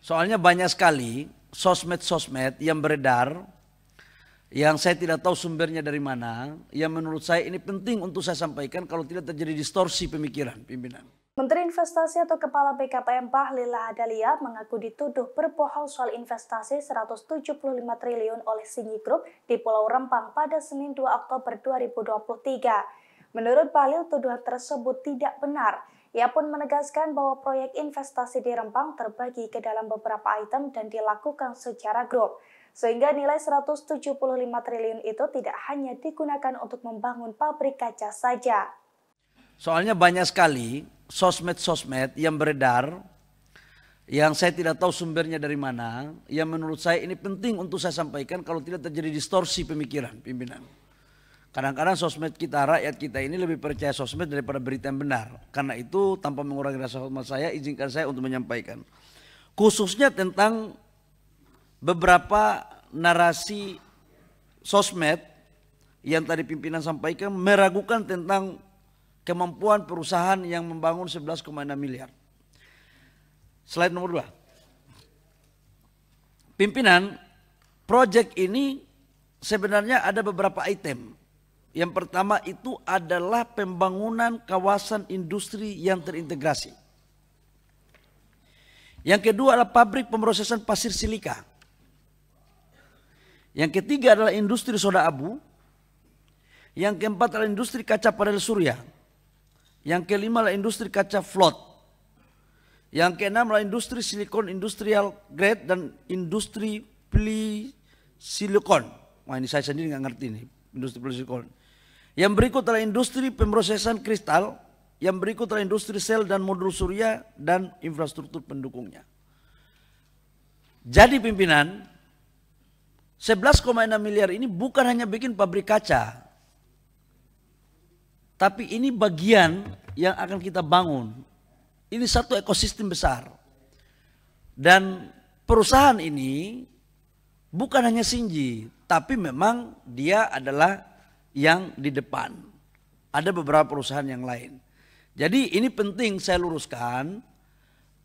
Soalnya banyak sekali sosmed-sosmed yang beredar yang saya tidak tahu sumbernya dari mana, yang menurut saya ini penting untuk saya sampaikan kalau tidak terjadi distorsi pemikiran pimpinan. Menteri Investasi atau Kepala BKPM Bahlila Adalia mengaku dituduh berbohong soal investasi 175 triliun oleh Sinyi Group di Pulau Rempang pada Senin 2 Oktober 2023. Menurut Bahlil, tuduhan tersebut tidak benar. Ia pun menegaskan bahwa proyek investasi di Rempang terbagi ke dalam beberapa item dan dilakukan secara grup, sehingga nilai 175 triliun itu tidak hanya digunakan untuk membangun pabrik kaca saja. Soalnya banyak sekali sosmed-sosmed yang beredar, yang saya tidak tahu sumbernya dari mana, yang menurut saya ini penting untuk saya sampaikan kalau tidak terjadi distorsi pemikiran pimpinan. Kadang-kadang sosmed kita, rakyat kita ini lebih percaya sosmed daripada berita yang benar. Karena itu tanpa mengurangi rasa hormat saya, izinkan saya untuk menyampaikan. Khususnya tentang beberapa narasi sosmed yang tadi pimpinan sampaikan meragukan tentang kemampuan perusahaan yang membangun 11,6 miliar. Slide nomor dua, Pimpinan, proyek ini sebenarnya ada beberapa item yang pertama itu adalah pembangunan kawasan industri yang terintegrasi. Yang kedua adalah pabrik pemrosesan pasir silika. Yang ketiga adalah industri soda abu. Yang keempat adalah industri kaca panel surya. Yang kelima adalah industri kaca float. Yang keenam adalah industri silikon industrial grade dan industri pli silikon. Wah ini saya sendiri nggak ngerti nih industri silikon. Yang berikut adalah industri pemrosesan kristal, yang berikut adalah industri sel dan modul surya dan infrastruktur pendukungnya. Jadi pimpinan, 11,6 miliar ini bukan hanya bikin pabrik kaca, tapi ini bagian yang akan kita bangun. Ini satu ekosistem besar. Dan perusahaan ini Bukan hanya Shinji, tapi memang dia adalah yang di depan. Ada beberapa perusahaan yang lain. Jadi ini penting saya luruskan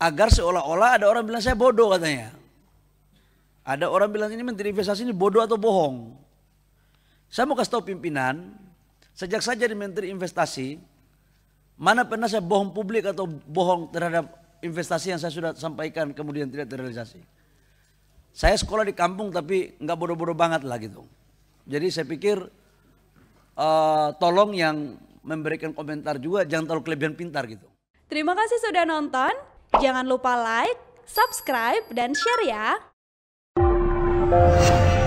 agar seolah-olah ada orang bilang saya bodoh katanya. Ada orang bilang ini menteri investasi ini bodoh atau bohong. Saya mau kasih tahu pimpinan, sejak saya jadi menteri investasi, mana pernah saya bohong publik atau bohong terhadap investasi yang saya sudah sampaikan kemudian tidak terrealisasi. Saya sekolah di kampung tapi nggak bodoh-bodoh banget lah gitu. Jadi saya pikir uh, tolong yang memberikan komentar juga jangan terlalu kelebihan pintar gitu. Terima kasih sudah nonton. Jangan lupa like, subscribe, dan share ya.